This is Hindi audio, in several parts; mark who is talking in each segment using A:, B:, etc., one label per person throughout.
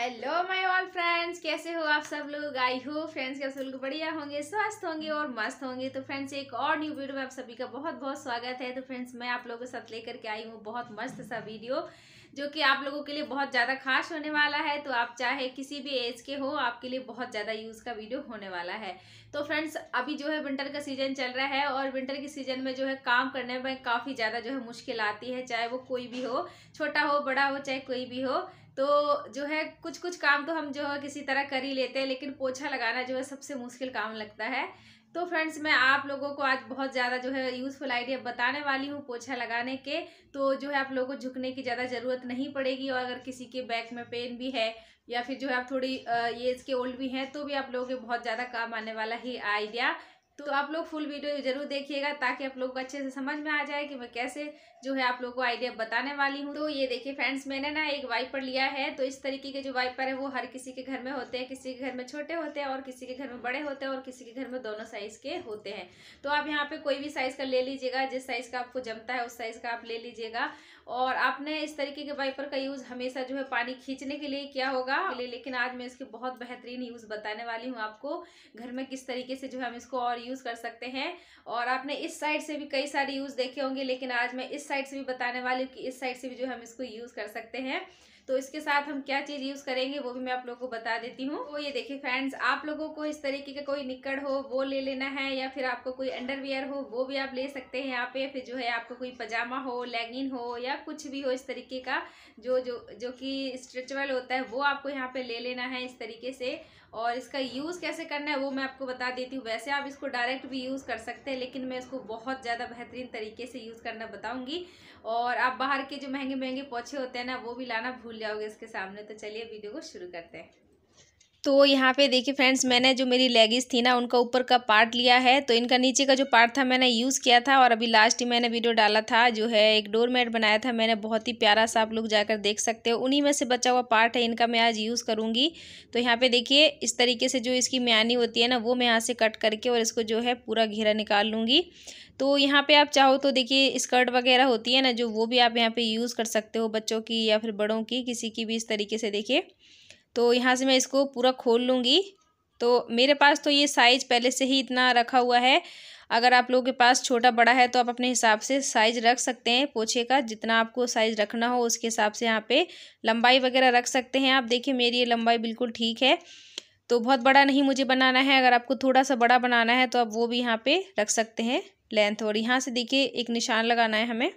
A: हेलो माय ऑल फ्रेंड्स कैसे हो आप सब लोग आई हो फ्रेंड्स कैसे सब लोग बढ़िया होंगे स्वस्थ होंगे और मस्त होंगे तो फ्रेंड्स एक और न्यू वीडियो में आप सभी का बहुत बहुत स्वागत है तो फ्रेंड्स मैं आप लोगों के साथ लेकर के आई हूँ बहुत मस्त सा वीडियो जो कि आप लोगों के लिए बहुत ज़्यादा खास होने वाला है तो आप चाहे किसी भी एज के हो आपके लिए बहुत ज़्यादा यूज़ का वीडियो होने वाला है तो फ्रेंड्स अभी जो है विंटर का सीज़न चल रहा है और विंटर के सीज़न में जो है काम करने में काफ़ी ज़्यादा जो है मुश्किल आती है चाहे वो कोई भी हो छोटा हो बड़ा हो चाहे कोई भी हो तो जो है कुछ कुछ काम तो हम जो है किसी तरह कर ही लेते हैं लेकिन पोछा लगाना जो है सबसे मुश्किल काम लगता है तो फ्रेंड्स मैं आप लोगों को आज बहुत ज़्यादा जो है यूज़फुल आइडिया बताने वाली हूँ पोछा लगाने के तो जो है आप लोगों को झुकने की ज़्यादा ज़रूरत नहीं पड़ेगी और अगर किसी के बैक में पेन भी है या फिर जो है आप थोड़ी एज के ओल्ड भी हैं तो भी आप लोगों के बहुत ज़्यादा काम आने वाला ही आइडिया तो आप लोग फुल वीडियो जरूर देखिएगा ताकि आप लोग को अच्छे से समझ में आ जाए कि मैं कैसे जो है आप लोग को आइडिया बताने वाली हूँ तो ये देखिए फ्रेंड्स मैंने ना एक वाइपर लिया है तो इस तरीके के जो वाइपर है वो हर किसी के घर में होते हैं किसी के घर में छोटे होते हैं और किसी के घर में बड़े होते हैं और किसी के घर में दोनों साइज़ के होते हैं तो आप यहाँ पर कोई भी साइज़ का ले लीजिएगा जिस साइज़ का आपको जमता है उस साइज़ का आप ले लीजिएगा और आपने इस तरीके के वाइपर का यूज़ हमेशा जो है पानी खींचने के लिए किया होगा ले, लेकिन आज मैं इसके बहुत बेहतरीन यूज़ बताने वाली हूँ आपको घर में किस तरीके से जो है हम इसको और यूज़ कर सकते हैं और आपने इस साइड से भी कई सारे यूज़ देखे होंगे लेकिन आज मैं इस साइड से भी बताने वाली हूँ कि इस साइड से भी जो हम इसको यूज़ कर सकते हैं तो इसके साथ हम क्या चीज़ यूज़ करेंगे वो भी मैं आप लोगों को बता देती हूँ वो तो ये देखिए फ्रेंड्स आप लोगों को इस तरीके का कोई निकड़ हो वो ले लेना है या फिर आपको कोई अंडरवियर हो वो भी आप ले सकते हैं यहाँ पे फिर जो है आपको कोई पजामा हो लेगिन हो या कुछ भी हो इस तरीके का जो जो जो कि स्ट्रेचबल होता है वो आपको यहाँ पर ले लेना है इस तरीके से और इसका यूज़ कैसे करना है वो मैं आपको बता देती हूँ वैसे आप इसको डायरेक्ट भी यूज़ कर सकते हैं लेकिन मैं इसको बहुत ज़्यादा बेहतरीन तरीके से यूज़ करना बताऊँगी और आप बाहर के जो महंगे महंगे पोछे होते हैं ना वो भी लाना भूल जाओगे इसके सामने तो चलिए वीडियो को शुरू करते हैं तो यहाँ पे देखिए फ्रेंड्स मैंने जो मेरी लेगिस थी ना उनका ऊपर का पार्ट लिया है तो इनका नीचे का जो पार्ट था मैंने यूज़ किया था और अभी लास्ट ही मैंने वीडियो डाला था जो है एक डोर मैट बनाया था मैंने बहुत ही प्यारा सा आप लोग जाकर देख सकते हो उन्हीं में से बचा हुआ पार्ट है इनका मैं आज यूज़ करूँगी तो यहाँ पर देखिए इस तरीके से जो इसकी म्यानी होती है ना वो मैं यहाँ से कट करके और इसको जो है पूरा घेरा निकाल लूँगी तो यहाँ पे आप चाहो तो देखिए स्कर्ट वगैरह होती है ना जो वो भी आप यहाँ पे यूज़ कर सकते हो बच्चों की या फिर बड़ों की किसी की भी इस तरीके से देखिए तो यहाँ से मैं इसको पूरा खोल लूँगी तो मेरे पास तो ये साइज़ पहले से ही इतना रखा हुआ है अगर आप लोगों के पास छोटा बड़ा है तो आप अपने हिसाब से साइज़ रख सकते हैं पोछे का जितना आपको साइज़ रखना हो उसके हिसाब से यहाँ पे लंबाई वगैरह रख सकते हैं आप देखिए मेरी ये लंबाई बिल्कुल ठीक है तो बहुत बड़ा नहीं मुझे बनाना है अगर आपको थोड़ा सा बड़ा बनाना है तो आप वो भी यहाँ पर रख सकते हैं लेंथ और यहाँ से देखिए एक निशान लगाना है हमें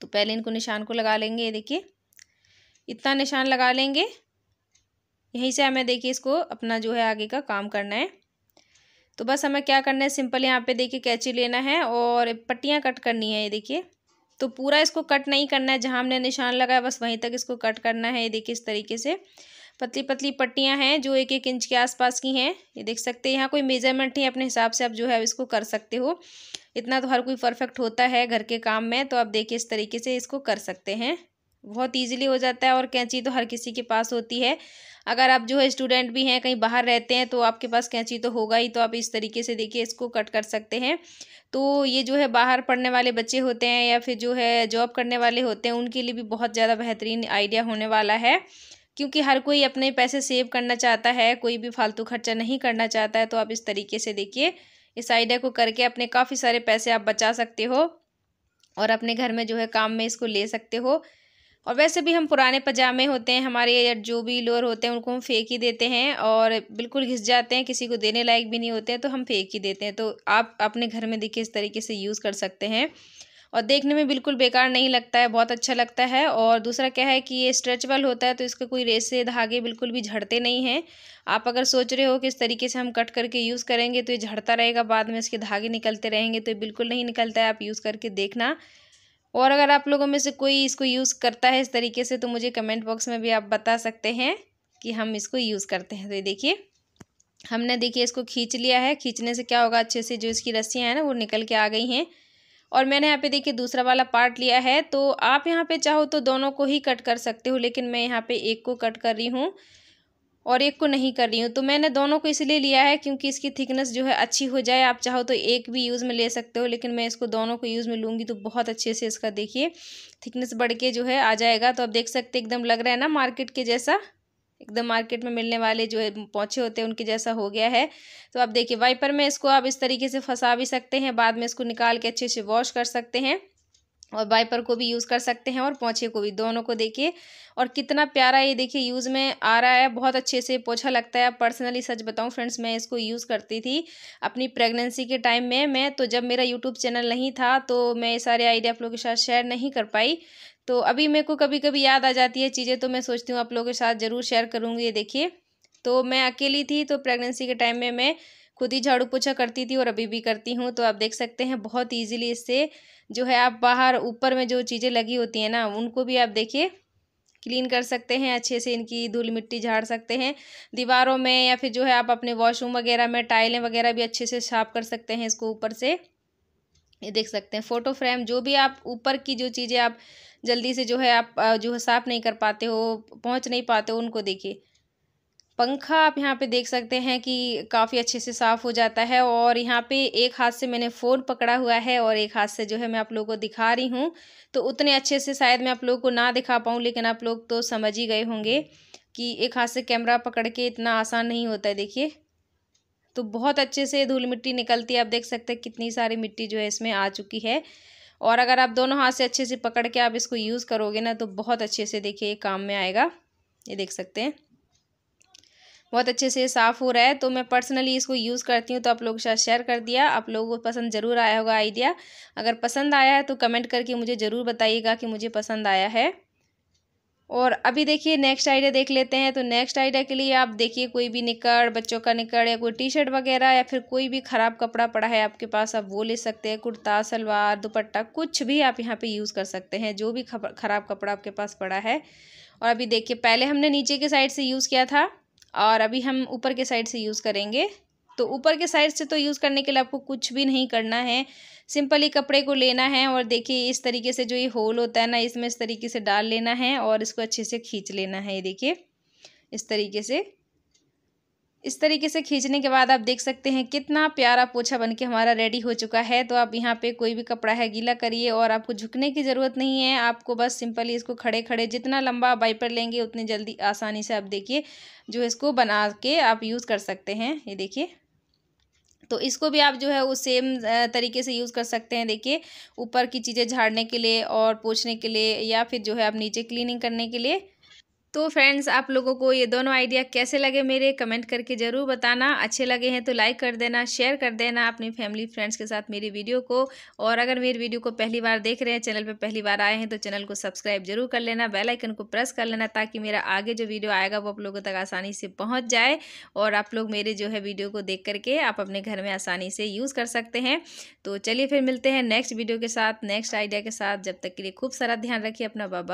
A: तो पहले इनको निशान को लगा लेंगे ये देखिए इतना निशान लगा लेंगे यहीं से हमें देखिए इसको अपना जो है आगे का काम करना है तो बस हमें क्या करना है सिंपल यहाँ पे देखिए कैची लेना है और पट्टियाँ कट करनी है ये देखिए तो पूरा इसको कट नहीं करना है जहाँ हमने निशान लगाया बस वहीं तक इसको कट करना है ये देखिए इस तरीके से पतली पतली पट्टियाँ हैं जो एक एक इंच के आसपास की हैं ये देख सकते हैं यहाँ कोई मेजरमेंट ही अपने हिसाब से आप जो है इसको कर सकते हो इतना तो हर कोई परफेक्ट होता है घर के काम में तो आप देखिए इस तरीके से इसको कर सकते हैं बहुत इजीली हो जाता है और कैंची तो हर किसी के पास होती है अगर आप जो है स्टूडेंट भी हैं कहीं बाहर रहते हैं तो आपके पास कैंची तो होगा ही तो आप इस तरीके से देखिए इसको कट कर सकते हैं तो ये जो है बाहर पढ़ने वाले बच्चे होते हैं या फिर जो है जॉब करने वाले होते हैं उनके लिए भी बहुत ज़्यादा बेहतरीन आइडिया होने वाला है क्योंकि हर कोई अपने पैसे सेव करना चाहता है कोई भी फालतू खर्चा नहीं करना चाहता है तो आप इस तरीके से देखिए इस आइडिया को करके अपने काफ़ी सारे पैसे आप बचा सकते हो और अपने घर में जो है काम में इसको ले सकते हो और वैसे भी हम पुराने पजामे होते हैं हमारे जो भी लोअर होते हैं उनको हम फेंक ही देते हैं और बिल्कुल घिस जाते हैं किसी को देने लायक भी नहीं होते हैं तो हम फेंक ही देते हैं तो आप अपने घर में देखिए इस तरीके से यूज़ कर सकते हैं और देखने में बिल्कुल बेकार नहीं लगता है बहुत अच्छा लगता है और दूसरा क्या है कि ये स्ट्रेचबल होता है तो इसके कोई रेसे धागे बिल्कुल भी झड़ते नहीं हैं आप अगर सोच रहे हो कि इस तरीके से हम कट करके यूज़ करेंगे तो ये झड़ता रहेगा बाद में इसके धागे निकलते रहेंगे तो ये बिल्कुल नहीं निकलता है आप यूज़ करके देखना और अगर आप लोगों में से कोई इसको यूज़ करता है इस तरीके से तो मुझे कमेंट बॉक्स में भी आप बता सकते हैं कि हम इसको यूज़ करते हैं तो ये देखिए हमने देखिए इसको खींच लिया है खींचने से क्या होगा अच्छे से जो इसकी रस्सियाँ हैं ना वो निकल के आ गई हैं और मैंने यहाँ पे देखिए दूसरा वाला पार्ट लिया है तो आप यहाँ पे चाहो तो दोनों को ही कट कर सकते हो लेकिन मैं यहाँ पे एक को कट कर रही हूँ और एक को नहीं कर रही हूँ तो मैंने दोनों को इसलिए लिया है क्योंकि इसकी थिकनेस जो है अच्छी हो जाए आप चाहो तो एक भी यूज़ में ले सकते हो लेकिन मैं इसको दोनों को यूज़ में लूँगी तो बहुत अच्छे से इसका देखिए थिकनेस बढ़ के जो है आ जाएगा तो आप देख सकते एकदम लग रहा है ना मार्केट के जैसा एकदम मार्केट में मिलने वाले जो है पहुँचे होते हैं उनके जैसा हो गया है तो आप देखिए वाइपर में इसको आप इस तरीके से फंसा भी सकते हैं बाद में इसको निकाल के अच्छे से वॉश कर सकते हैं और वाइपर को भी यूज़ कर सकते हैं और पोछे को भी दोनों को देखिए और कितना प्यारा ये देखिए यूज़ में आ रहा है बहुत अच्छे से पोछा लगता है पर्सनली सच बताऊँ फ्रेंड्स मैं इसको यूज़ करती थी अपनी प्रेगनेंसी के टाइम में मैं तो जब मेरा यूट्यूब चैनल नहीं था तो मैं ये सारे आइडिया आप लोगों के साथ शेयर नहीं कर पाई तो अभी मेरे को कभी कभी याद आ जाती है चीज़ें तो मैं सोचती हूँ आप लोगों के साथ ज़रूर शेयर करूँगी ये देखिए तो मैं अकेली थी तो प्रेगनेंसी के टाइम में मैं खुद ही झाड़ू पोछा करती थी और अभी भी करती हूँ तो आप देख सकते हैं बहुत ईजिली इससे जो है आप बाहर ऊपर में जो चीज़ें लगी होती हैं ना उनको भी आप देखिए क्लीन कर सकते हैं अच्छे से इनकी धूल मिट्टी झाड़ सकते हैं दीवारों में या फिर जो है आप अपने वॉशरूम वगैरह में टाइलें वगैरह भी अच्छे से साफ कर सकते हैं इसको ऊपर से ये देख सकते हैं फ़ोटो फ्रेम जो भी आप ऊपर की जो चीज़ें आप जल्दी से जो है आप जो है साफ़ नहीं कर पाते हो पहुंच नहीं पाते हो उनको देखिए पंखा आप यहाँ पे देख सकते हैं कि काफ़ी अच्छे से साफ़ हो जाता है और यहाँ पे एक हाथ से मैंने फ़ोन पकड़ा हुआ है और एक हाथ से जो है मैं आप लोगों को दिखा रही हूँ तो उतने अच्छे से शायद मैं आप लोगों को ना दिखा पाऊँ लेकिन आप लोग तो समझ ही गए होंगे कि एक हाथ से कैमरा पकड़ के इतना आसान नहीं होता है देखिए तो बहुत अच्छे से धूल मिट्टी निकलती है आप देख सकते हैं कितनी सारी मिट्टी जो है इसमें आ चुकी है और अगर आप दोनों हाथ से अच्छे से पकड़ के आप इसको यूज़ करोगे ना तो बहुत अच्छे से देखिए ये काम में आएगा ये देख सकते हैं बहुत अच्छे से साफ़ हो रहा है तो मैं पर्सनली इसको यूज़ करती हूँ तो आप लोगों के साथ शेयर कर दिया आप लोगों को पसंद ज़रूर आया होगा आइडिया अगर पसंद आया है तो कमेंट करके मुझे ज़रूर बताइएगा कि मुझे पसंद आया है और अभी देखिए नेक्स्ट आइडिया देख लेते हैं तो नेक्स्ट आइडिया के लिए आप देखिए कोई भी निकट बच्चों का निकट या कोई टी शर्ट वगैरह या फिर कोई भी ख़राब कपड़ा पड़ा है आपके पास आप वो ले सकते हैं कुर्ता सलवार दुपट्टा कुछ भी आप यहाँ पे यूज़ कर सकते हैं जो भी ख़राब कपड़ा आपके पास पड़ा है और अभी देखिए पहले हमने नीचे के साइड से यूज़ किया था और अभी हम ऊपर के साइड से यूज़ करेंगे तो ऊपर के साइड से तो यूज़ करने के लिए आपको कुछ भी नहीं करना है सिंपली कपड़े को लेना है और देखिए इस तरीके से जो ये होल होता है ना इसमें इस तरीके से डाल लेना है और इसको अच्छे से खींच लेना है ये देखिए इस तरीके से इस तरीके से खींचने के बाद आप देख सकते हैं कितना प्यारा पोछा बनके हमारा रेडी हो चुका है तो आप यहाँ पे कोई भी कपड़ा है गीला करिए और आपको झुकने की ज़रूरत नहीं है आपको बस सिंपली इसको खड़े खड़े जितना लंबा आप वाइपर लेंगे उतनी जल्दी आसानी से आप देखिए जो इसको बना के आप यूज़ कर सकते हैं ये देखिए तो इसको भी आप जो है वो सेम तरीके से यूज़ कर सकते हैं देखिए ऊपर की चीज़ें झाड़ने के लिए और पोछने के लिए या फिर जो है आप नीचे क्लीनिंग करने के लिए तो फ्रेंड्स आप लोगों को ये दोनों आइडिया कैसे लगे मेरे कमेंट करके ज़रूर बताना अच्छे लगे हैं तो लाइक कर देना शेयर कर देना अपनी फैमिली फ्रेंड्स के साथ मेरी वीडियो को और अगर मेरी वीडियो को पहली बार देख रहे हैं चैनल पर पहली बार आए हैं तो चैनल को सब्सक्राइब जरूर कर लेना बेलाइकन को प्रेस कर लेना ताकि मेरा आगे जो वीडियो आएगा वो आप लोगों तक आसानी से पहुँच जाए और आप लोग मेरे जो है वीडियो को देख करके आप अपने घर में आसानी से यूज़ कर सकते हैं तो चलिए फिर मिलते हैं नेक्स्ट वीडियो के साथ नेक्स्ट आइडिया के साथ जब तक के लिए खूब सारा ध्यान रखिए अपना बाबा